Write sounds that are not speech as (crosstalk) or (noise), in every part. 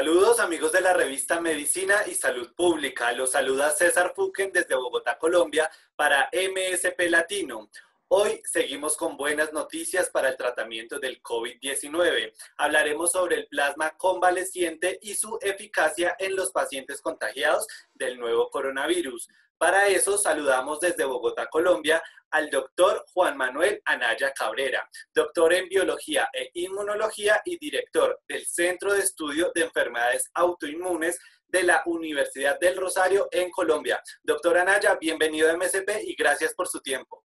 Saludos amigos de la revista Medicina y Salud Pública. Los saluda César Fuquen desde Bogotá, Colombia, para MSP Latino. Hoy seguimos con buenas noticias para el tratamiento del COVID-19. Hablaremos sobre el plasma convaleciente y su eficacia en los pacientes contagiados del nuevo coronavirus. Para eso saludamos desde Bogotá, Colombia, al doctor Juan Manuel Anaya Cabrera, doctor en biología e inmunología y director del Centro de Estudio de Enfermedades Autoinmunes de la Universidad del Rosario en Colombia. Doctor Anaya, bienvenido a MSP y gracias por su tiempo.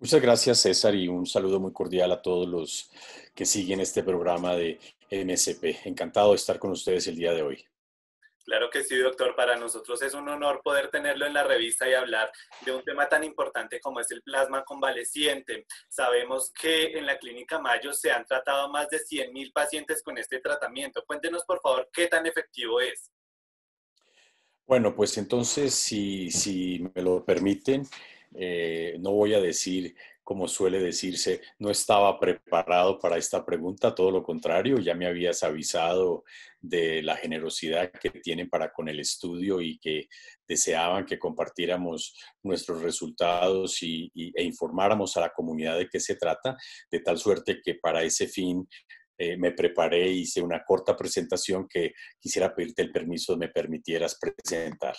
Muchas gracias, César, y un saludo muy cordial a todos los que siguen este programa de MSP. Encantado de estar con ustedes el día de hoy. Claro que sí, doctor. Para nosotros es un honor poder tenerlo en la revista y hablar de un tema tan importante como es el plasma convaleciente. Sabemos que en la Clínica Mayo se han tratado más de 100.000 pacientes con este tratamiento. Cuéntenos, por favor, qué tan efectivo es. Bueno, pues entonces, si, me lo permiten, eh, no voy a decir como suele decirse, no estaba preparado para esta pregunta, todo lo contrario, ya me habías avisado de la generosidad que tienen para con el estudio y que deseaban que compartiéramos nuestros resultados y, e informáramos a la comunidad de qué se trata, de tal suerte que para ese fin eh, me preparé, hice una corta presentación que quisiera pedirte el permiso de me permitieras presentar.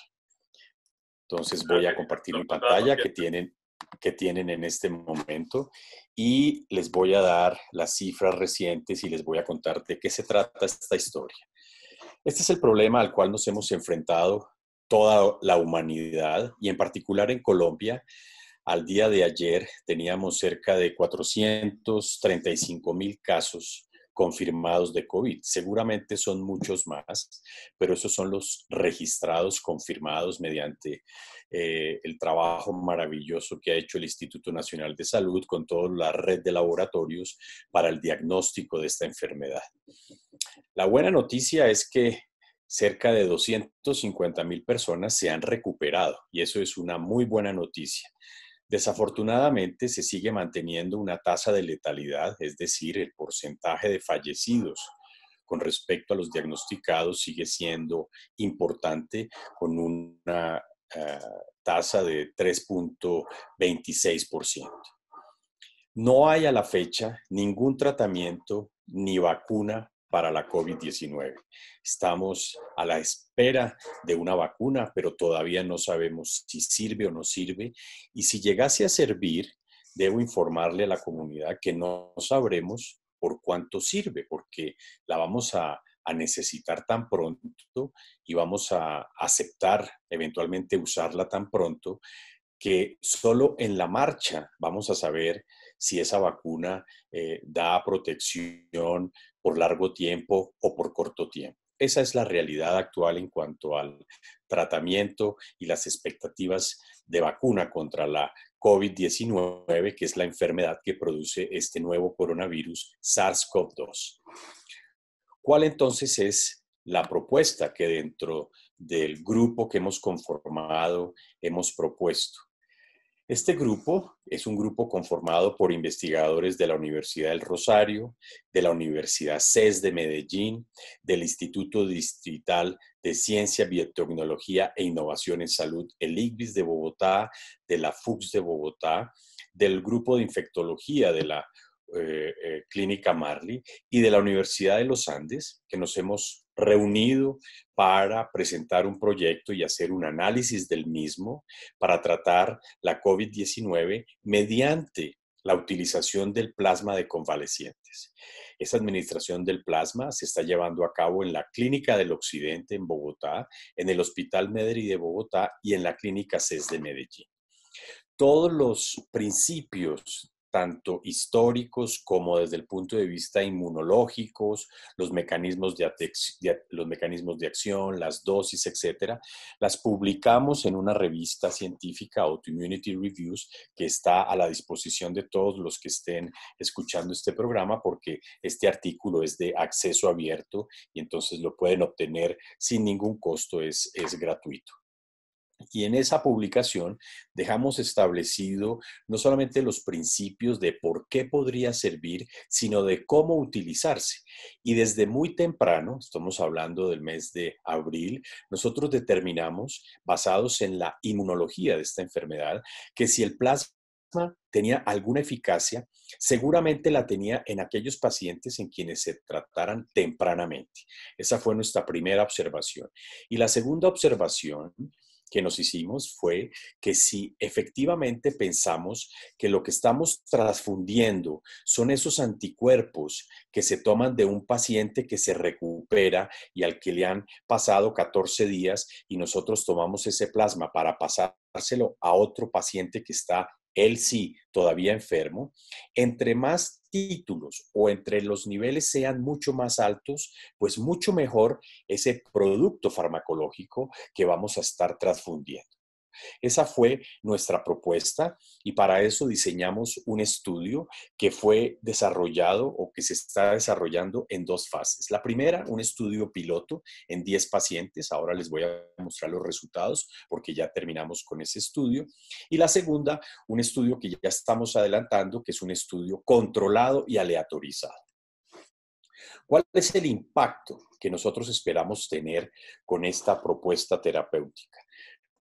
Entonces voy a compartir mi pantalla que tienen que tienen en este momento y les voy a dar las cifras recientes y les voy a contar de qué se trata esta historia. Este es el problema al cual nos hemos enfrentado toda la humanidad y en particular en Colombia. Al día de ayer teníamos cerca de 435 mil casos confirmados de COVID. Seguramente son muchos más, pero esos son los registrados, confirmados mediante eh, el trabajo maravilloso que ha hecho el Instituto Nacional de Salud con toda la red de laboratorios para el diagnóstico de esta enfermedad. La buena noticia es que cerca de 250 mil personas se han recuperado y eso es una muy buena noticia. Desafortunadamente, se sigue manteniendo una tasa de letalidad, es decir, el porcentaje de fallecidos con respecto a los diagnosticados sigue siendo importante con una eh, tasa de 3.26%. No hay a la fecha ningún tratamiento ni vacuna para la COVID-19. Estamos a la espera de una vacuna, pero todavía no sabemos si sirve o no sirve. Y si llegase a servir, debo informarle a la comunidad que no sabremos por cuánto sirve, porque la vamos a, necesitar tan pronto y vamos a aceptar eventualmente usarla tan pronto que solo en la marcha vamos a saber si esa vacuna eh, da protección por largo tiempo o por corto tiempo. Esa es la realidad actual en cuanto al tratamiento y las expectativas de vacuna contra la COVID-19, que es la enfermedad que produce este nuevo coronavirus SARS-CoV-2. ¿Cuál entonces es la propuesta que dentro del grupo que hemos conformado hemos propuesto? Este grupo es un grupo conformado por investigadores de la Universidad del Rosario, de la Universidad CES de Medellín, del Instituto Distrital de Ciencia, Biotecnología e Innovación en Salud, el IGBIS de Bogotá, de la FUCS de Bogotá, del Grupo de Infectología de la eh, eh, Clínica Marley y de la Universidad de los Andes, que nos hemos reunido para presentar un proyecto y hacer un análisis del mismo para tratar la COVID-19 mediante la utilización del plasma de convalecientes. Esa administración del plasma se está llevando a cabo en la Clínica del Occidente en Bogotá, en el Hospital Medri de Bogotá y en la Clínica CES de Medellín. Todos los principios tanto históricos como desde el punto de vista inmunológicos, los mecanismos de, los mecanismos de acción, las dosis, etcétera, las publicamos en una revista científica, Autoimmunity Reviews, que está a la disposición de todos los que estén escuchando este programa, porque este artículo es de acceso abierto y entonces lo pueden obtener sin ningún costo, es, es gratuito. Y en esa publicación dejamos establecido no solamente los principios de por qué podría servir, sino de cómo utilizarse. Y desde muy temprano, estamos hablando del mes de abril, nosotros determinamos, basados en la inmunología de esta enfermedad, que si el plasma tenía alguna eficacia, seguramente la tenía en aquellos pacientes en quienes se trataran tempranamente. Esa fue nuestra primera observación. Y la segunda observación que nos hicimos fue que si efectivamente pensamos que lo que estamos transfundiendo son esos anticuerpos que se toman de un paciente que se recupera y al que le han pasado 14 días y nosotros tomamos ese plasma para pasárselo a otro paciente que está él sí todavía enfermo, entre más títulos o entre los niveles sean mucho más altos, pues mucho mejor ese producto farmacológico que vamos a estar transfundiendo. Esa fue nuestra propuesta y para eso diseñamos un estudio que fue desarrollado o que se está desarrollando en dos fases. La primera, un estudio piloto en 10 pacientes. Ahora les voy a mostrar los resultados porque ya terminamos con ese estudio. Y la segunda, un estudio que ya estamos adelantando, que es un estudio controlado y aleatorizado. ¿Cuál es el impacto que nosotros esperamos tener con esta propuesta terapéutica?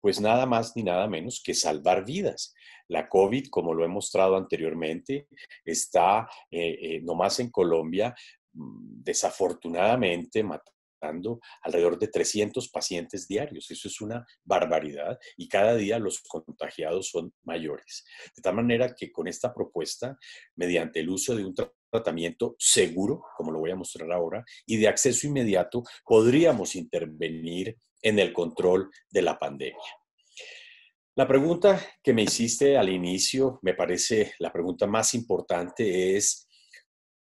pues nada más ni nada menos que salvar vidas. La COVID, como lo he mostrado anteriormente, está eh, eh nomás en Colombia mm, desafortunadamente alrededor de 300 pacientes diarios. Eso es una barbaridad y cada día los contagiados son mayores. De tal manera que con esta propuesta, mediante el uso de un tratamiento seguro, como lo voy a mostrar ahora, y de acceso inmediato, podríamos intervenir en el control de la pandemia. La pregunta que me hiciste al inicio, me parece la pregunta más importante, es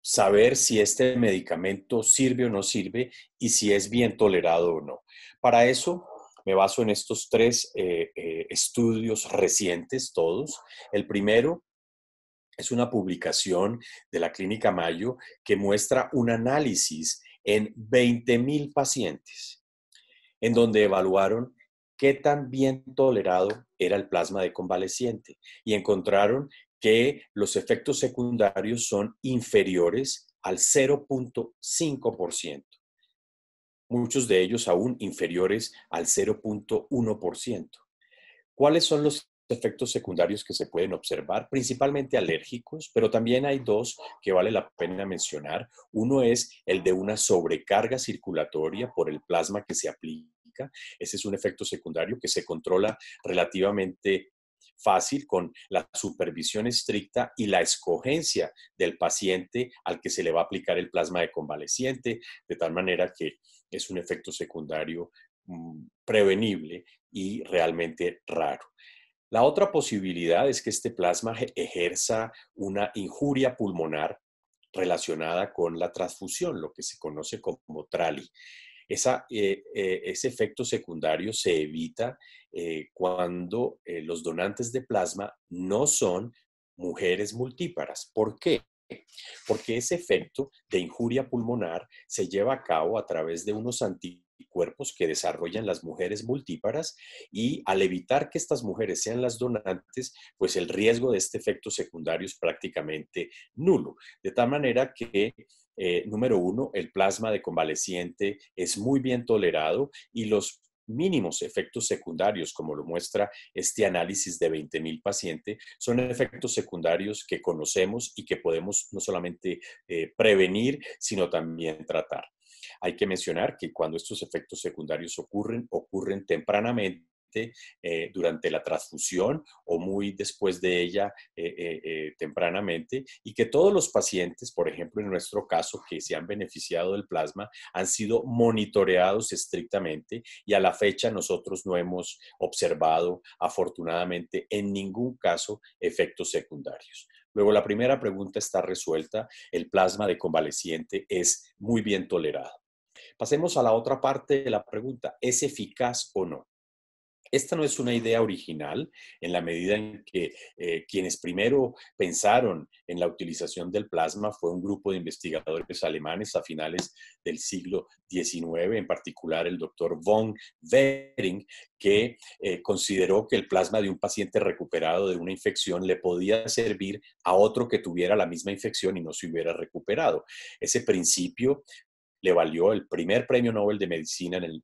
saber si este medicamento sirve o no sirve y si es bien tolerado o no. Para eso me baso en estos tres eh, eh, estudios recientes, todos. El primero es una publicación de la Clínica Mayo que muestra un análisis en 20.000 pacientes, en donde evaluaron qué tan bien tolerado era el plasma de convaleciente y encontraron que los efectos secundarios son inferiores al 0.5%, muchos de ellos aún inferiores al 0.1%. ¿Cuáles son los efectos secundarios que se pueden observar? Principalmente alérgicos, pero también hay dos que vale la pena mencionar. Uno es el de una sobrecarga circulatoria por el plasma que se aplica ese es un efecto secundario que se controla relativamente fácil con la supervisión estricta y la escogencia del paciente al que se le va a aplicar el plasma de convaleciente, de tal manera que es un efecto secundario mm, prevenible y realmente raro. La otra posibilidad es que este plasma ejerza una injuria pulmonar relacionada con la transfusión, lo que se conoce como trali. Eh, eh, ese efecto secundario se evita eh, cuando los donantes de plasma no son mujeres multíparas. ¿Por qué? Porque ese efecto de injuria pulmonar se lleva a cabo a través de unos antiguos cuerpos que desarrollan las mujeres multíparas y al evitar que estas mujeres sean las donantes, pues el riesgo de este efecto secundario es prácticamente nulo. De tal manera que eh, número uno, el plasma de convaleciente es muy bien tolerado y los mínimos efectos secundarios, como lo muestra este análisis de 20.000 pacientes, son efectos secundarios que conocemos y que podemos no solamente eh, prevenir, sino también tratar. Hay que mencionar que cuando estos efectos secundarios ocurren, ocurren tempranamente eh, durante la transfusión o muy después de ella eh, eh, tempranamente y que todos los pacientes, por ejemplo en nuestro caso, que se han beneficiado del plasma, han sido monitoreados estrictamente y a la fecha nosotros no hemos observado afortunadamente en ningún caso efectos secundarios. Luego, la primera pregunta está resuelta. El plasma de convaleciente es muy bien tolerado. Pasemos a la otra parte de la pregunta. ¿Es eficaz o no? Esta no es una idea original en la medida en que eh, quienes primero pensaron en la utilización del plasma fue un grupo de investigadores alemanes a finales del siglo XIX, en particular el doctor von Wering, que eh, consideró que el plasma de un paciente recuperado de una infección le podía servir a otro que tuviera la misma infección y no se hubiera recuperado. Ese principio le valió el primer premio Nobel de Medicina en el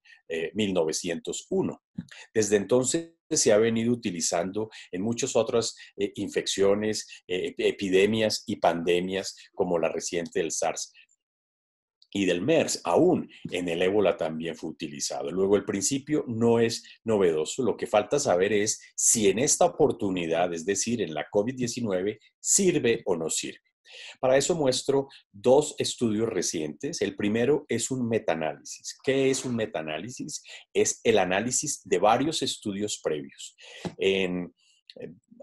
1901. Eh, Desde entonces se ha venido utilizando en muchas otras eh, infecciones, eh, epidemias y pandemias como la reciente del SARS y del MERS, aún en el ébola también fue utilizado. Luego, el principio no es novedoso, lo que falta saber es si en esta oportunidad, es decir, en la COVID-19, sirve o no sirve. Para eso muestro dos estudios recientes. El primero es un metaanálisis. ¿Qué es un metaanálisis? Es el análisis de varios estudios previos. En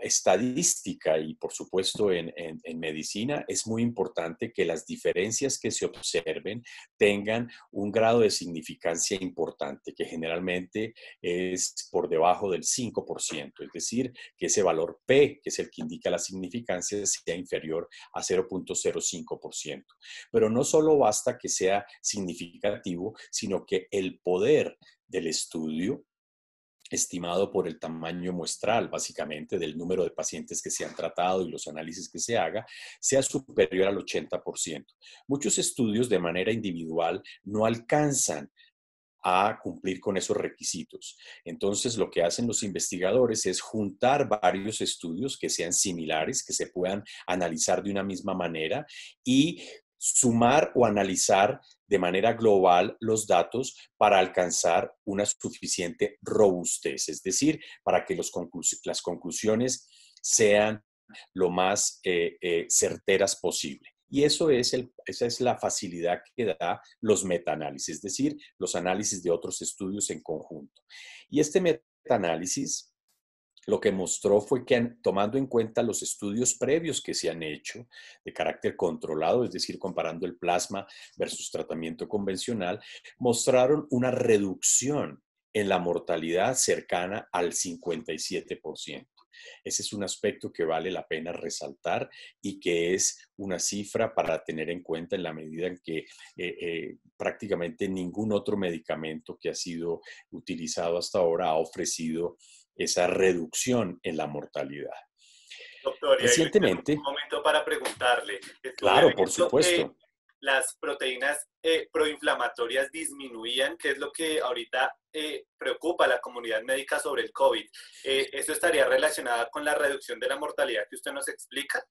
estadística y por supuesto en, medicina es muy importante que las diferencias que se observen tengan un grado de significancia importante, que generalmente es por debajo del 5%, es decir, que ese valor P, que es el que indica la significancia, sea inferior a 0.05%. Pero no solo basta que sea significativo, sino que el poder del estudio estimado por el tamaño muestral, básicamente, del número de pacientes que se han tratado y los análisis que se haga, sea superior al 80%. Muchos estudios de manera individual no alcanzan a cumplir con esos requisitos. Entonces, lo que hacen los investigadores es juntar varios estudios que sean similares, que se puedan analizar de una misma manera y sumar o analizar de manera global los datos para alcanzar una suficiente robustez, es decir, para que las conclusiones sean lo más eh, eh, certeras posible. Y eso es esa es la facilidad que da los metaanálisis, es decir, los análisis de otros estudios en conjunto. Y este metaanálisis lo que mostró fue que tomando en cuenta los estudios previos que se han hecho de carácter controlado, es decir, comparando el plasma versus tratamiento convencional, mostraron una reducción en la mortalidad cercana al 57%. Ese es un aspecto que vale la pena resaltar y que es una cifra para tener en cuenta en la medida en que eh, eh, prácticamente ningún otro medicamento que ha sido utilizado hasta ahora ha ofrecido esa reducción en la mortalidad. Doctor, eh, recientemente. Un momento para preguntarle. Claro, por supuesto. Las proteínas eh, proinflamatorias disminuían, que es lo que ahorita eh, preocupa a la comunidad médica sobre el COVID. ¿Eso estaría relacionado con la reducción de la mortalidad que usted nos explica?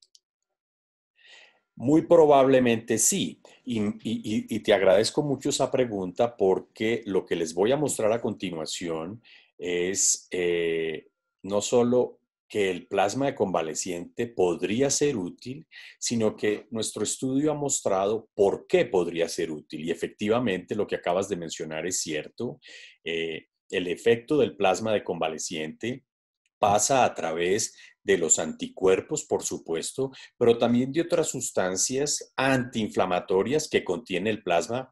Muy probablemente sí. Y, y, te agradezco mucho esa pregunta porque lo que les voy a mostrar a continuación es eh, no solo que el plasma de convaleciente podría ser útil, sino que nuestro estudio ha mostrado por qué podría ser útil. Y efectivamente lo que acabas de mencionar es cierto. Eh, el efecto del plasma de convaleciente pasa a través de los anticuerpos, por supuesto, pero también de otras sustancias antiinflamatorias que contiene el plasma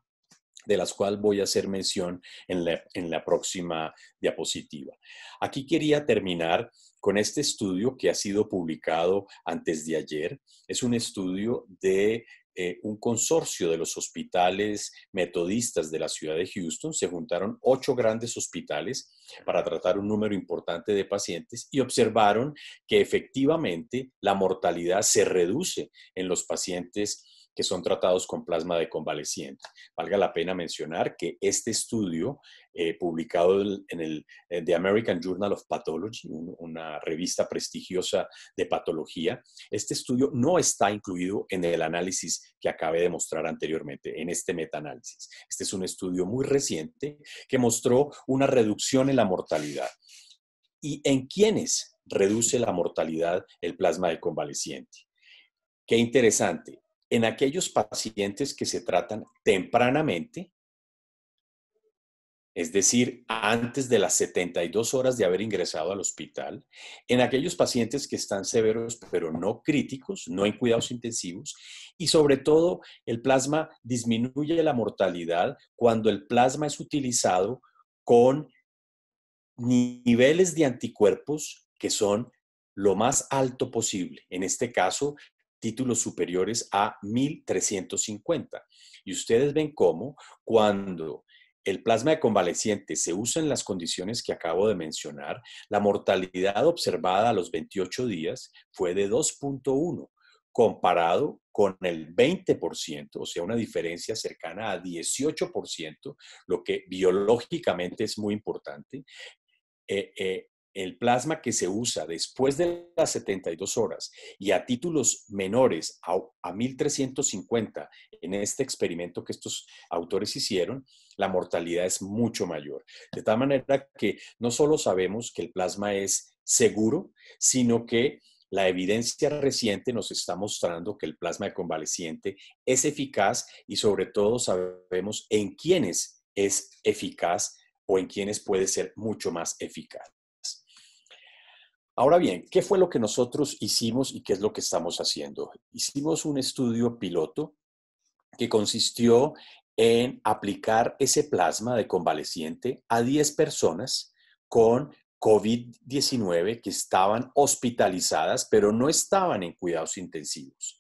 de las cuales voy a hacer mención en la, próxima diapositiva. Aquí quería terminar con este estudio que ha sido publicado antes de ayer. Es un estudio de eh, un consorcio de los hospitales metodistas de la ciudad de Houston. Se juntaron ocho grandes hospitales para tratar un número importante de pacientes y observaron que efectivamente la mortalidad se reduce en los pacientes que son tratados con plasma de convaleciente. Valga la pena mencionar que este estudio, eh, publicado en el The American Journal of Pathology, una revista prestigiosa de patología, este estudio no está incluido en el análisis que acabé de mostrar anteriormente, en este metaanálisis. Este es un estudio muy reciente que mostró una reducción en la mortalidad. ¿Y en quiénes reduce la mortalidad el plasma de convaleciente? Qué interesante en aquellos pacientes que se tratan tempranamente, es decir, antes de las 72 horas de haber ingresado al hospital, en aquellos pacientes que están severos pero no críticos, no en cuidados intensivos, y sobre todo el plasma disminuye la mortalidad cuando el plasma es utilizado con niveles de anticuerpos que son lo más alto posible. En este caso, títulos superiores a 1350. Y ustedes ven cómo cuando el plasma de convaleciente se usa en las condiciones que acabo de mencionar, la mortalidad observada a los 28 días fue de 2.1 comparado con el 20%, o sea, una diferencia cercana a 18%, lo que biológicamente es muy importante, eh, eh, el plasma que se usa después de las 72 horas y a títulos menores a, 1350 en este experimento que estos autores hicieron, la mortalidad es mucho mayor. De tal manera que no solo sabemos que el plasma es seguro, sino que la evidencia reciente nos está mostrando que el plasma de convaleciente es eficaz y sobre todo sabemos en quiénes es eficaz o en quiénes puede ser mucho más eficaz. Ahora bien, ¿qué fue lo que nosotros hicimos y qué es lo que estamos haciendo? Hicimos un estudio piloto que consistió en aplicar ese plasma de convaleciente a 10 personas con COVID-19 que estaban hospitalizadas, pero no estaban en cuidados intensivos.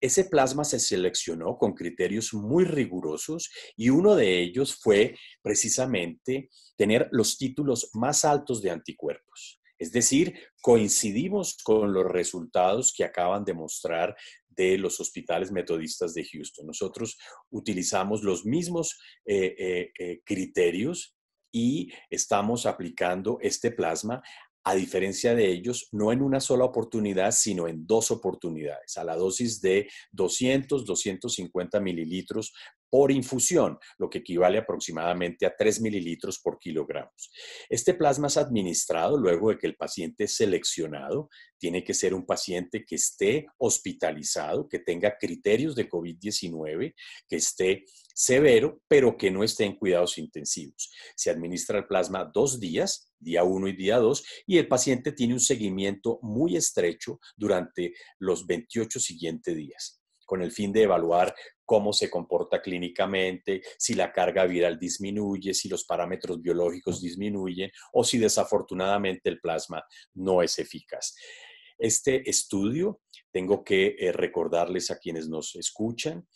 Ese plasma se seleccionó con criterios muy rigurosos y uno de ellos fue precisamente tener los títulos más altos de anticuerpos. Es decir, coincidimos con los resultados que acaban de mostrar de los hospitales metodistas de Houston. Nosotros utilizamos los mismos eh, eh, eh, criterios y estamos aplicando este plasma a diferencia de ellos, no en una sola oportunidad, sino en dos oportunidades, a la dosis de 200, 250 mililitros por infusión, lo que equivale aproximadamente a 3 mililitros por kilogramos. Este plasma es administrado luego de que el paciente es seleccionado. Tiene que ser un paciente que esté hospitalizado, que tenga criterios de COVID-19, que esté severo, pero que no esté en cuidados intensivos. Se administra el plasma dos días, día 1 y día 2, y el paciente tiene un seguimiento muy estrecho durante los 28 siguientes días con el fin de evaluar cómo se comporta clínicamente, si la carga viral disminuye, si los parámetros biológicos disminuyen o si desafortunadamente el plasma no es eficaz. Este estudio, tengo que eh, recordarles a quienes nos escuchan,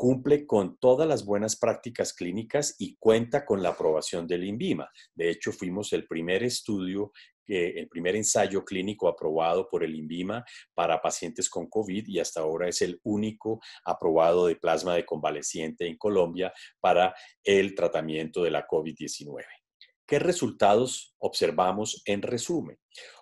cumple con todas las buenas prácticas clínicas y cuenta con la aprobación del INVIMA. De hecho, fuimos el primer estudio el primer ensayo clínico aprobado por el INVIMA para pacientes con COVID y hasta ahora es el único aprobado de plasma de convaleciente en Colombia para el tratamiento de la COVID-19. ¿Qué resultados observamos en resumen?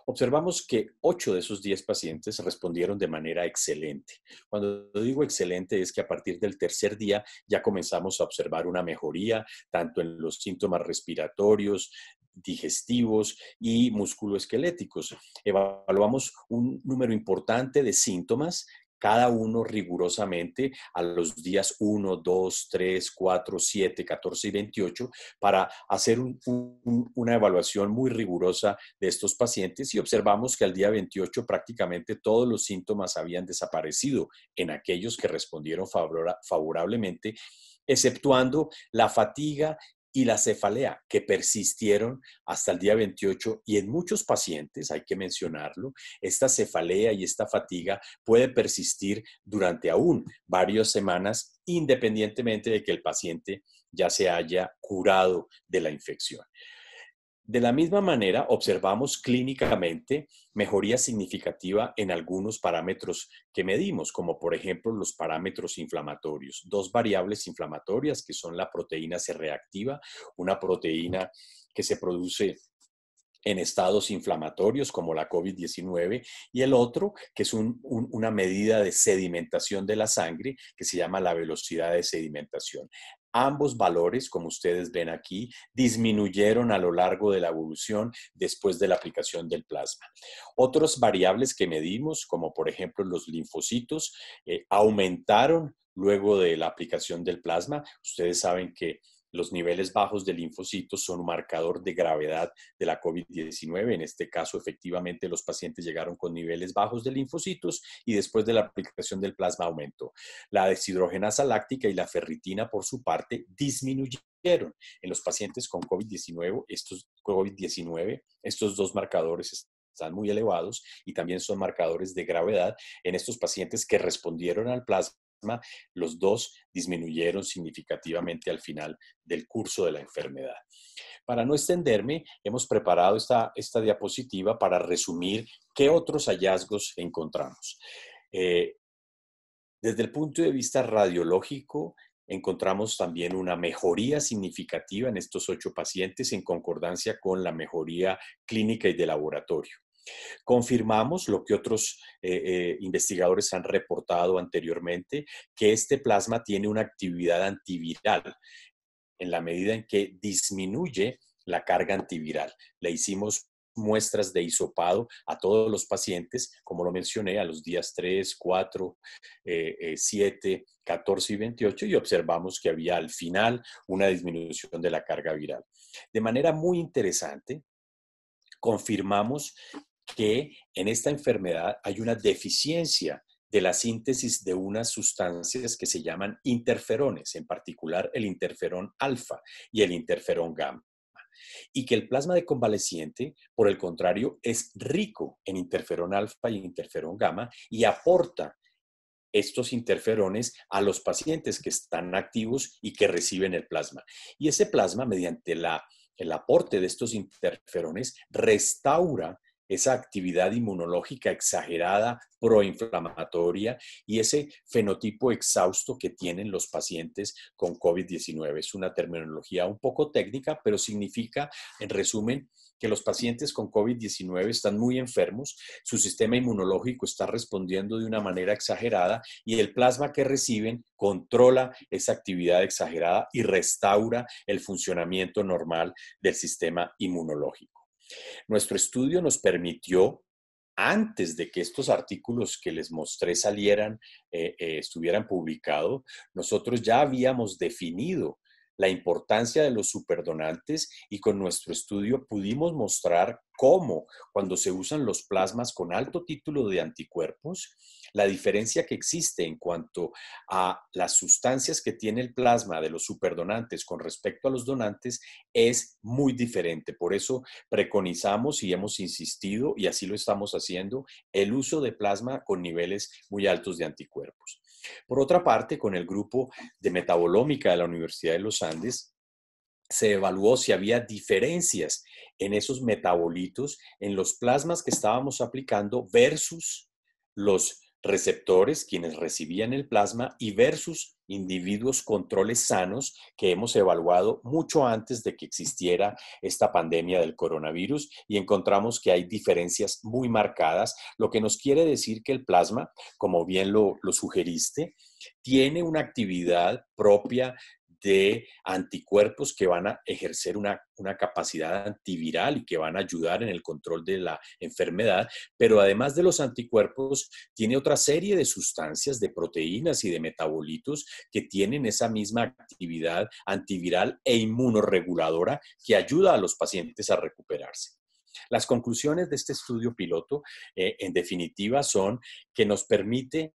Observamos que 8 de esos 10 pacientes respondieron de manera excelente. Cuando digo excelente es que a partir del tercer día ya comenzamos a observar una mejoría tanto en los síntomas respiratorios, digestivos y musculoesqueléticos. Evaluamos un número importante de síntomas cada uno rigurosamente a los días 1, 2, 3, 4, 7, 14 y 28 para hacer una evaluación muy rigurosa de estos pacientes y observamos que al día 28 prácticamente todos los síntomas habían desaparecido en aquellos que respondieron favorablemente exceptuando la fatiga y la cefalea, que persistieron hasta el día 28 y en muchos pacientes, hay que mencionarlo, esta cefalea y esta fatiga puede persistir durante aún varias semanas independientemente de que el paciente ya se haya curado de la infección. De la misma manera, observamos clínicamente mejoría significativa en algunos parámetros que medimos, como por ejemplo los parámetros inflamatorios, dos variables inflamatorias que son la proteína C reactiva, una proteína que se produce en estados inflamatorios como la COVID-19 y el otro, que es una medida de sedimentación de la sangre que se llama la velocidad de sedimentación. Ambos valores, como ustedes ven aquí, disminuyeron a lo largo de la evolución después de la aplicación del plasma. Otras variables que medimos, como por ejemplo los linfocitos, eh, aumentaron luego de la aplicación del plasma. Ustedes saben que los niveles bajos de linfocitos son un marcador de gravedad de la COVID-19. En este caso, efectivamente, los pacientes llegaron con niveles bajos de linfocitos y después de la aplicación del plasma aumentó. La deshidrogenasa láctica y la ferritina, por su parte, disminuyeron en los pacientes con COVID-19. Estos, COVID-19, estos dos marcadores están muy elevados y también son marcadores de gravedad en estos pacientes que respondieron al plasma los dos disminuyeron significativamente al final del curso de la enfermedad. Para no extenderme, hemos preparado esta, esta diapositiva para resumir qué otros hallazgos encontramos. Eh, desde el punto de vista radiológico, encontramos también una mejoría significativa en estos ocho pacientes en concordancia con la mejoría clínica y de laboratorio. Confirmamos lo que otros eh, eh, investigadores han reportado anteriormente, que este plasma tiene una actividad antiviral en la medida en que disminuye la carga antiviral. Le hicimos muestras de hisopado a todos los pacientes, como lo mencioné, a los días 3, 4, eh, 7, eh, 14 y 28, y observamos que había al final una disminución de la carga viral. De manera muy interesante, confirmamos que en esta enfermedad hay una deficiencia de la síntesis de unas sustancias que se llaman interferones, en particular el interferón alfa y el interferón gamma. Y que el plasma de convaleciente, por el contrario, es rico en interferón alfa y interferón gamma y aporta estos interferones a los pacientes que están activos y que reciben el plasma. Y ese plasma, mediante el aporte de estos interferones, restaura esa actividad inmunológica exagerada, proinflamatoria y ese fenotipo exhausto que tienen los pacientes con COVID-19. Es una terminología un poco técnica, pero significa, en resumen, que los pacientes con COVID-19 están muy enfermos, su sistema inmunológico está respondiendo de una manera exagerada y el plasma que reciben controla esa actividad exagerada y restaura el funcionamiento normal del sistema inmunológico. Nuestro estudio nos permitió, antes de que estos artículos que les mostré salieran, eh, eh, estuvieran publicados, nosotros ya habíamos definido la importancia de los superdonantes y con nuestro estudio pudimos mostrar cómo, cuando se usan los plasmas con alto título de anticuerpos, la diferencia que existe en cuanto a las sustancias que tiene el plasma de los superdonantes con respecto a los donantes es muy diferente. Por eso preconizamos y hemos insistido, y así lo estamos haciendo, el uso de plasma con niveles muy altos de anticuerpos. Por otra parte, con el grupo de metabolómica de la Universidad de los Andes, se evaluó si había diferencias en esos metabolitos, en los plasmas que estábamos aplicando versus los receptores quienes recibían el plasma y versus individuos controles sanos que hemos evaluado mucho antes de que existiera esta pandemia del coronavirus y encontramos que hay diferencias muy marcadas, lo que nos quiere decir que el plasma, como bien lo, sugeriste, tiene una actividad propia de anticuerpos que van a ejercer una, capacidad antiviral y que van a ayudar en el control de la enfermedad, pero además de los anticuerpos, tiene otra serie de sustancias, de proteínas y de metabolitos que tienen esa misma actividad antiviral e inmunoreguladora que ayuda a los pacientes a recuperarse. Las conclusiones de este estudio piloto, eh, en definitiva, son que nos permite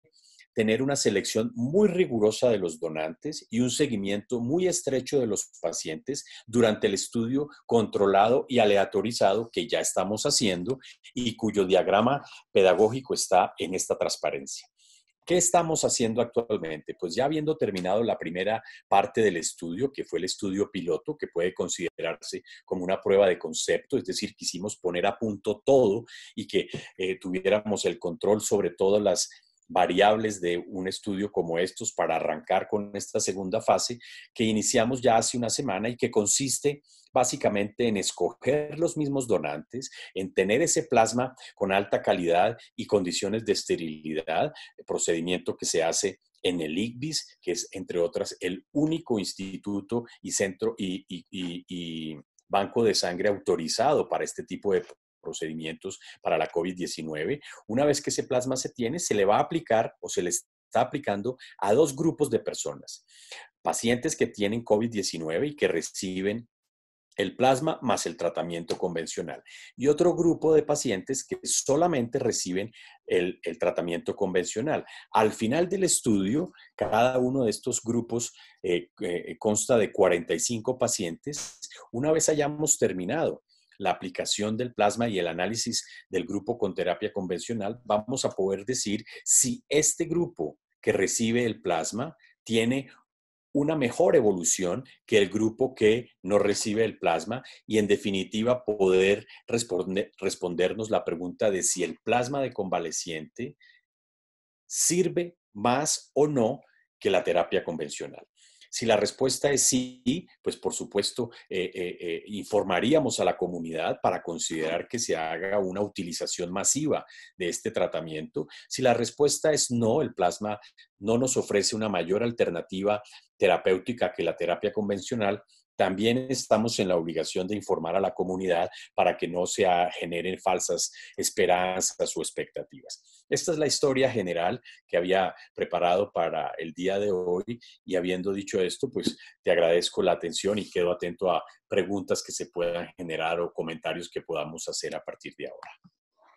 tener una selección muy rigurosa de los donantes y un seguimiento muy estrecho de los pacientes durante el estudio controlado y aleatorizado que ya estamos haciendo y cuyo diagrama pedagógico está en esta transparencia. ¿Qué estamos haciendo actualmente? Pues ya habiendo terminado la primera parte del estudio, que fue el estudio piloto, que puede considerarse como una prueba de concepto, es decir, quisimos poner a punto todo y que eh, tuviéramos el control sobre todas las variables de un estudio como estos para arrancar con esta segunda fase que iniciamos ya hace una semana y que consiste básicamente en escoger los mismos donantes, en tener ese plasma con alta calidad y condiciones de esterilidad, procedimiento que se hace en el ICBIS, que es, entre otras, el único instituto y centro y banco de sangre autorizado para este tipo de procedimientos para la COVID-19, una vez que ese plasma se tiene, se le va a aplicar o se le está aplicando a dos grupos de personas. Pacientes que tienen COVID-19 y que reciben el plasma más el tratamiento convencional. Y otro grupo de pacientes que solamente reciben el, tratamiento convencional. Al final del estudio, cada uno de estos grupos eh, eh, consta de 45 pacientes. Una vez hayamos terminado la aplicación del plasma y el análisis del grupo con terapia convencional, vamos a poder decir si este grupo que recibe el plasma tiene una mejor evolución que el grupo que no recibe el plasma y en definitiva poder respondernos la pregunta de si el plasma de convaleciente sirve más o no que la terapia convencional. Si la respuesta es sí, pues por supuesto eh, eh, eh, informaríamos a la comunidad para considerar que se haga una utilización masiva de este tratamiento. Si la respuesta es no, el plasma no nos ofrece una mayor alternativa terapéutica que la terapia convencional, también estamos en la obligación de informar a la comunidad para que no se generen falsas esperanzas o expectativas. Esta es la historia general que había preparado para el día de hoy y habiendo dicho esto, pues te agradezco la atención y quedo atento a preguntas que se puedan generar o comentarios que podamos hacer a partir de ahora.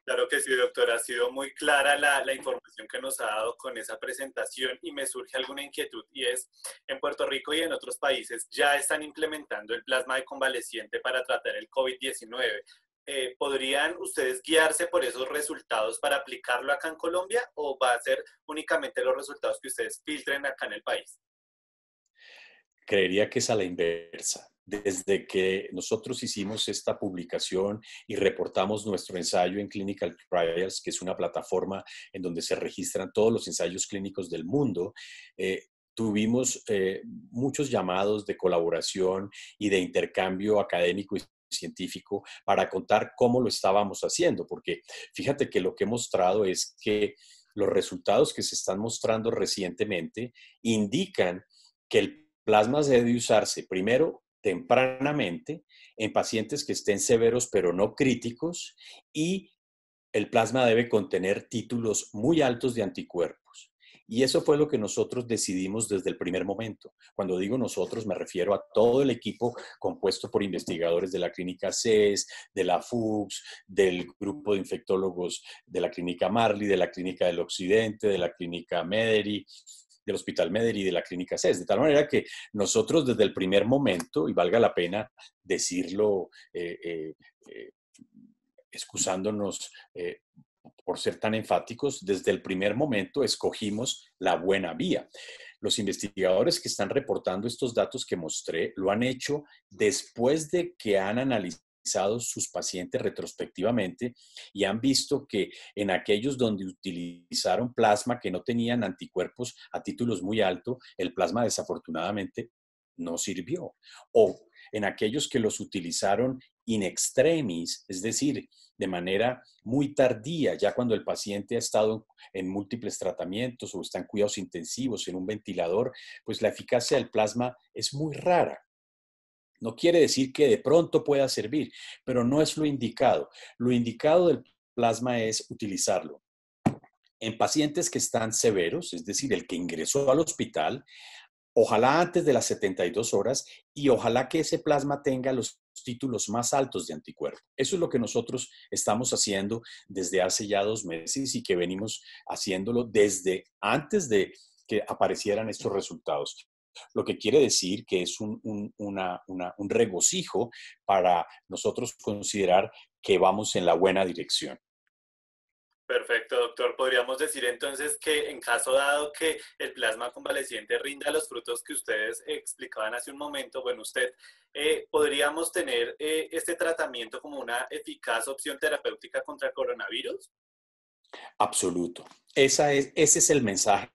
Claro que sí, doctora. Ha sido muy clara la, información que nos ha dado con esa presentación y me surge alguna inquietud y es, en Puerto Rico y en otros países ya están implementando el plasma de convaleciente para tratar el COVID-19. Eh, ¿Podrían ustedes guiarse por esos resultados para aplicarlo acá en Colombia o va a ser únicamente los resultados que ustedes filtren acá en el país? Creería que es a la inversa desde que nosotros hicimos esta publicación y reportamos nuestro ensayo en Clinical Trials, que es una plataforma en donde se registran todos los ensayos clínicos del mundo, eh, tuvimos eh, muchos llamados de colaboración y de intercambio académico y científico para contar cómo lo estábamos haciendo, porque fíjate que lo que he mostrado es que los resultados que se están mostrando recientemente indican que el plasma debe usarse primero tempranamente en pacientes que estén severos pero no críticos y el plasma debe contener títulos muy altos de anticuerpos. Y eso fue lo que nosotros decidimos desde el primer momento. Cuando digo nosotros, me refiero a todo el equipo compuesto por investigadores de la clínica CES, de la FUX, del grupo de infectólogos de la clínica Marley, de la clínica del Occidente, de la clínica Mederi, del Hospital Medellín y de la Clínica CES. De tal manera que nosotros desde el primer momento, y valga la pena decirlo, eh, eh, eh, excusándonos por ser tan enfáticos, desde el primer momento escogimos la buena vía. Los investigadores que están reportando estos datos que mostré lo han hecho después de que han analizado sus pacientes retrospectivamente y han visto que en aquellos donde utilizaron plasma que no tenían anticuerpos a títulos muy altos, el plasma desafortunadamente no sirvió. O en aquellos que los utilizaron in extremis, es decir, de manera muy tardía, ya cuando el paciente ha estado en múltiples tratamientos o está en cuidados intensivos, en un ventilador, pues la eficacia del plasma es muy rara. No quiere decir que de pronto pueda servir, pero no es lo indicado. Lo indicado del plasma es utilizarlo en pacientes que están severos, es decir, el que ingresó al hospital, ojalá antes de las 72 horas y ojalá que ese plasma tenga los títulos más altos de anticuerpo. Eso es lo que nosotros estamos haciendo desde hace ya dos meses y que venimos haciéndolo desde antes de que aparecieran estos resultados lo que quiere decir que es un, regocijo para nosotros considerar que vamos en la buena dirección. Perfecto, doctor. Podríamos decir entonces que en caso dado que el plasma convaleciente rinda los frutos que ustedes explicaban hace un momento, bueno, usted, eh, podríamos tener eh, este tratamiento como una eficaz opción terapéutica contra el coronavirus. Absoluto. ese es el mensaje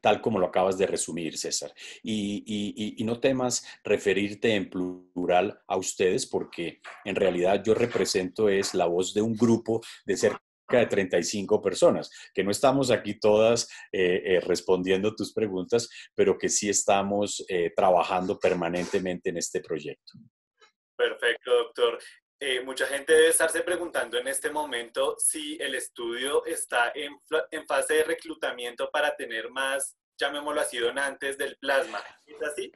tal como lo acabas de resumir, César. Y, no temas referirte en plural a ustedes, porque en realidad yo represento es la voz de un grupo de cerca de 35 personas, que no estamos aquí todas eh, eh, respondiendo tus preguntas, pero que sí estamos eh, trabajando permanentemente en este proyecto. Perfecto, doctor. Eh, mucha gente debe estarse preguntando en este momento si el estudio está en, en fase de reclutamiento para tener más, llamémoslo así, donantes del plasma. ¿Es así?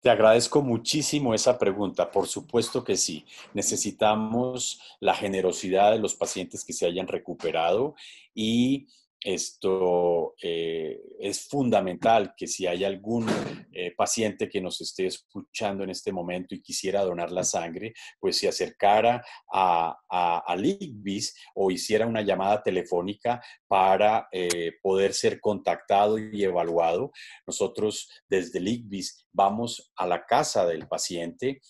Te agradezco muchísimo esa pregunta. Por supuesto que sí. Necesitamos la generosidad de los pacientes que se hayan recuperado y esto eh, es fundamental que si hay algún eh, paciente que nos esté escuchando en este momento y quisiera donar la sangre, pues se acercara a, a, o hiciera una llamada telefónica para eh, poder ser contactado y evaluado. Nosotros desde Ligbis vamos a la casa del paciente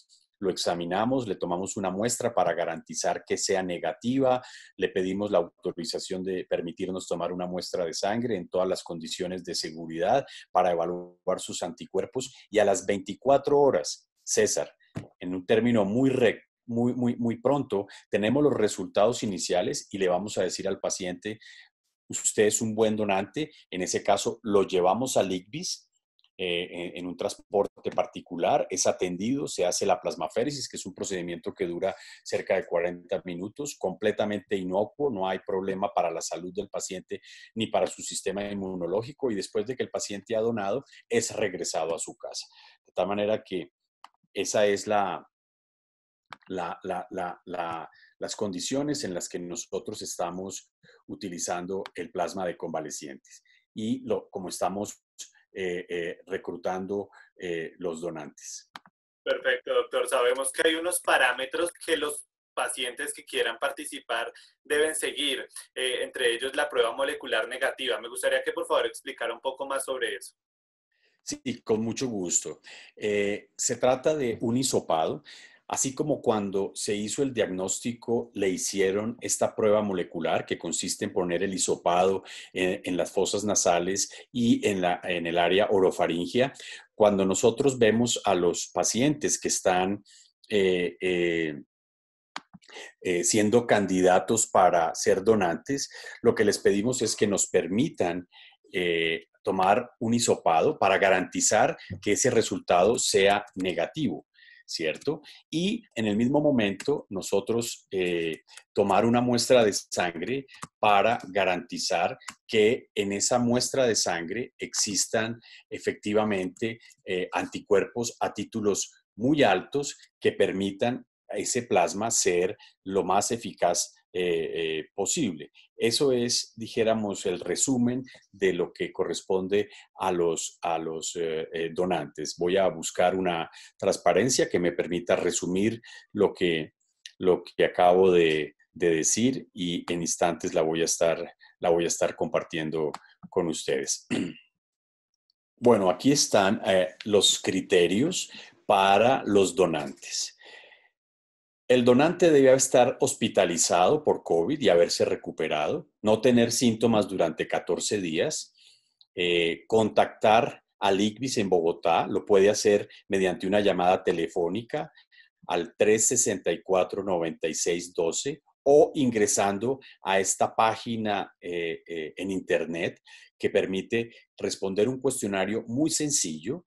lo examinamos, le tomamos una muestra para garantizar que sea negativa, le pedimos la autorización de permitirnos tomar una muestra de sangre en todas las condiciones de seguridad para evaluar sus anticuerpos y a las 24 horas, César, en un término muy muy, muy, muy pronto tenemos los resultados iniciales y le vamos a decir al paciente, usted es un buen donante, en ese caso lo llevamos al ICBIS, eh, en, un transporte particular, es atendido, se hace la plasmaféresis, que es un procedimiento que dura cerca de 40 minutos, completamente inocuo, no hay problema para la salud del paciente ni para su sistema inmunológico y después de que el paciente ha donado, es regresado a su casa. De tal manera que esa es la, la las condiciones en las que nosotros estamos utilizando el plasma de convalecientes. Y lo, como estamos eh, eh, reclutando eh, los donantes. Perfecto, doctor. Sabemos que hay unos parámetros que los pacientes que quieran participar deben seguir, eh, entre ellos la prueba molecular negativa. Me gustaría que por favor explicara un poco más sobre eso. Sí, con mucho gusto. se trata de un isopado. Así como cuando se hizo el diagnóstico, le hicieron esta prueba molecular que consiste en poner el hisopado en, las fosas nasales y en, el área orofaringia. Cuando nosotros vemos a los pacientes que están eh, eh, eh, siendo candidatos para ser donantes, lo que les pedimos es que nos permitan tomar un hisopado para garantizar que ese resultado sea negativo. ¿cierto? Y en el mismo momento nosotros eh, tomar una muestra de sangre para garantizar que en esa muestra de sangre existan efectivamente eh, anticuerpos a títulos muy altos que permitan a ese plasma ser lo más eficaz eh, eh, posible. Eso es, dijéramos, el resumen de lo que corresponde a los, a los eh, donantes. Voy a buscar una transparencia que me permita resumir lo que, lo que acabo de, de decir y en instantes la voy a estar, la voy a estar compartiendo con ustedes. (clears throat) Bueno, aquí están los criterios para los donantes. El donante debe estar hospitalizado por COVID y haberse recuperado, no tener síntomas durante 14 días, eh, contactar al ICBIS en Bogotá, lo puede hacer mediante una llamada telefónica al 364-9612 o ingresando a esta página eh, eh, en Internet que permite responder un cuestionario muy sencillo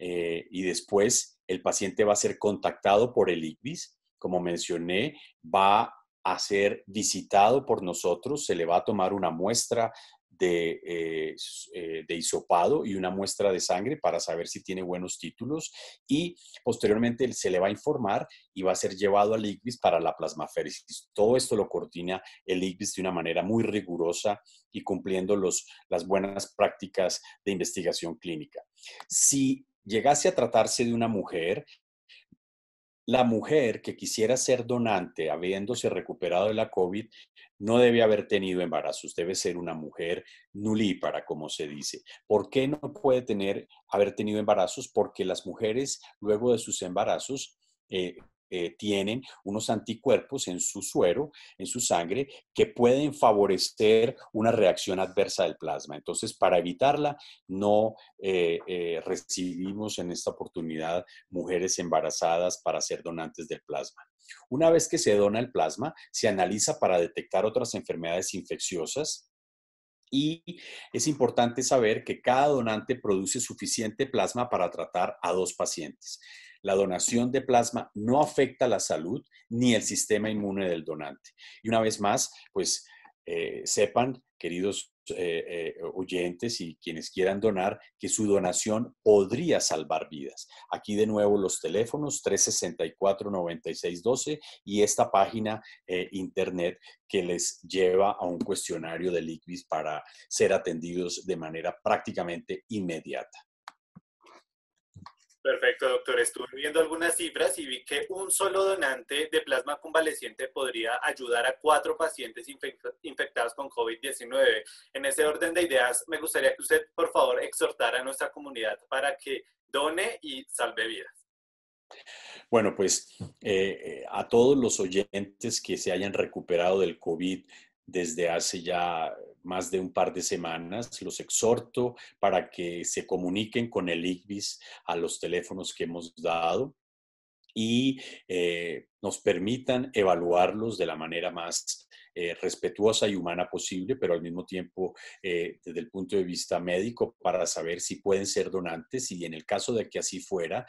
y después el paciente va a ser contactado por el ICBIS como mencioné, va a ser visitado por nosotros, se le va a tomar una muestra de, eh, eh, de, hisopado y una muestra de sangre para saber si tiene buenos títulos y posteriormente se le va a informar y va a ser llevado al ICBIS para la plasmaféresis. Todo esto lo coordina el ICBIS de una manera muy rigurosa y cumpliendo los, las buenas prácticas de investigación clínica. Si llegase a tratarse de una mujer, la mujer que quisiera ser donante, habiéndose recuperado de la COVID, no debe haber tenido embarazos, debe ser una mujer nulípara, como se dice. ¿Por qué no puede tener, haber tenido embarazos? Porque las mujeres, luego de sus embarazos, eh, eh, tienen unos anticuerpos en su suero, en su sangre, que pueden favorecer una reacción adversa del plasma. Entonces, para evitarla, no eh, eh, recibimos en esta oportunidad mujeres embarazadas para ser donantes del plasma. Una vez que se dona el plasma, se analiza para detectar otras enfermedades infecciosas, y es importante saber que cada donante produce suficiente plasma para tratar a dos pacientes la donación de plasma no afecta la salud ni el sistema inmune del donante. Y una vez más, pues eh, sepan, queridos eh, eh, oyentes y quienes quieran donar, que su donación podría salvar vidas. Aquí de nuevo los teléfonos 364-9612 y esta página internet que les lleva a un cuestionario de Liquis para ser atendidos de manera prácticamente inmediata. Perfecto, doctor. Estuve viendo algunas cifras y vi que un solo donante de plasma convaleciente podría ayudar a cuatro pacientes infectados con COVID-19. En ese orden de ideas, me gustaría que usted, por favor, exhortara a nuestra comunidad para que done y salve vidas. Bueno, pues eh, a todos los oyentes que se hayan recuperado del COVID desde hace ya más de un par de semanas. Los exhorto para que se comuniquen con el ICBIS a los teléfonos que hemos dado y eh, nos permitan evaluarlos de la manera más eh, respetuosa y humana posible, pero al mismo tiempo eh, desde el punto de vista médico para saber si pueden ser donantes y en el caso de que así fuera,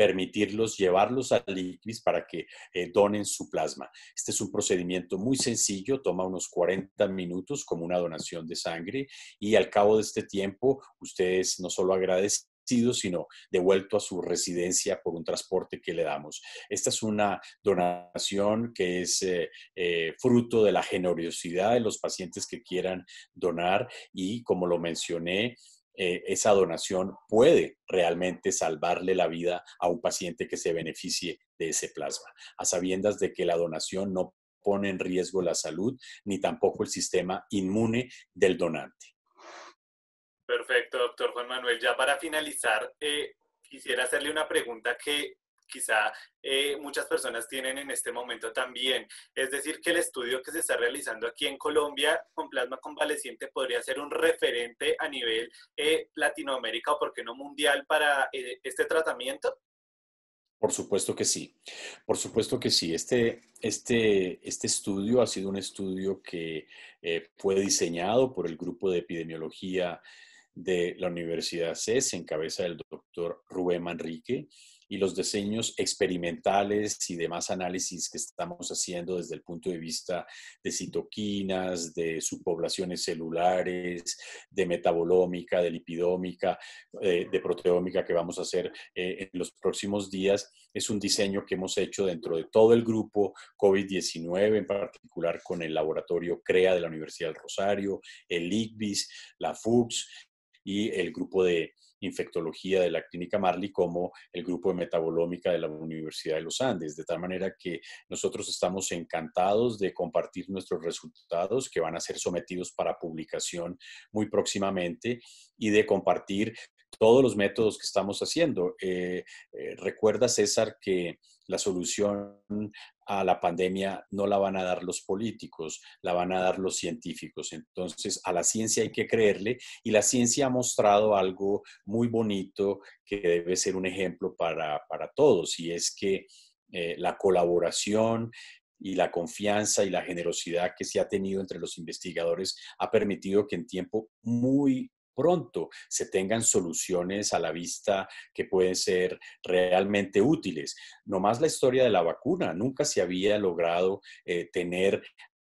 permitirlos llevarlos al ICRIS para que eh, donen su plasma. Este es un procedimiento muy sencillo, toma unos 40 minutos como una donación de sangre y al cabo de este tiempo ustedes no solo agradecido, sino devuelto a su residencia por un transporte que le damos. Esta es una donación que es eh, eh, fruto de la generosidad de los pacientes que quieran donar y, como lo mencioné, eh, esa donación puede realmente salvarle la vida a un paciente que se beneficie de ese plasma, a sabiendas de que la donación no pone en riesgo la salud ni tampoco el sistema inmune del donante. Perfecto, doctor Juan Manuel. Ya para finalizar, eh, quisiera hacerle una pregunta que quizá eh, muchas personas tienen en este momento también. Es decir, que el estudio que se está realizando aquí en Colombia con plasma convaleciente podría ser un referente a nivel eh, Latinoamérica o, por qué no, mundial para eh, este tratamiento. Por supuesto que sí, por supuesto que sí. Este, este, este estudio ha sido un estudio que fue diseñado por el grupo de epidemiología de la Universidad CES en cabeza del doctor Rubén Manrique y los diseños experimentales y demás análisis que estamos haciendo desde el punto de vista de citoquinas, de subpoblaciones celulares, de metabolómica, de lipidómica, eh, de proteómica que vamos a hacer eh, en los próximos días, es un diseño que hemos hecho dentro de todo el grupo COVID-19, en particular con el laboratorio CREA de la Universidad del Rosario, el ICBIS, la FUCS y el grupo de infectología de la Clínica Marley como el grupo de metabolómica de la Universidad de los Andes, de tal manera que nosotros estamos encantados de compartir nuestros resultados que van a ser sometidos para publicación muy próximamente y de compartir todos los métodos que estamos haciendo. Eh, eh, recuerda, César, que la solución a la pandemia no la van a dar los políticos, la van a dar los científicos. Entonces, a la ciencia hay que creerle y la ciencia ha mostrado algo muy bonito que debe ser un ejemplo para, todos y es que eh, la colaboración y la confianza y la generosidad que se ha tenido entre los investigadores ha permitido que en tiempo muy pronto se tengan soluciones a la vista que pueden ser realmente útiles. No más la historia de la vacuna, nunca se había logrado eh, tener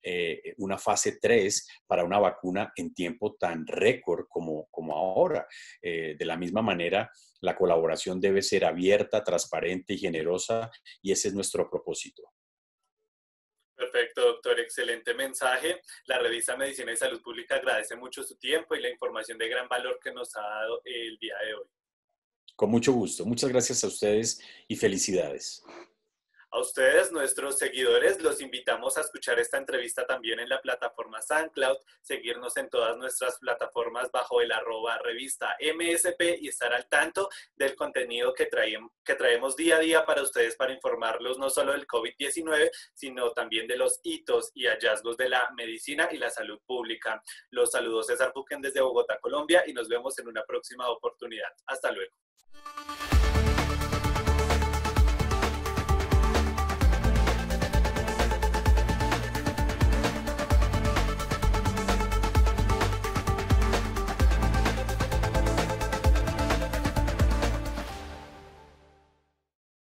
eh, una fase 3 para una vacuna en tiempo tan récord como, ahora. Eh, de la misma manera, la colaboración debe ser abierta, transparente y generosa, y ese es nuestro propósito. Perfecto, doctor. Excelente mensaje. La revista Medicina y Salud Pública agradece mucho su tiempo y la información de gran valor que nos ha dado el día de hoy. Con mucho gusto. Muchas gracias a ustedes y felicidades. A ustedes, nuestros seguidores, los invitamos a escuchar esta entrevista también en la plataforma SoundCloud, seguirnos en todas nuestras plataformas bajo el arroba revista MSP y estar al tanto del contenido que, traemos, día a día para ustedes para informarlos no solo del COVID-19, sino también de los hitos y hallazgos de la medicina y la salud pública. Los saludos César Buquen desde Bogotá, Colombia y nos vemos en una próxima oportunidad. Hasta luego.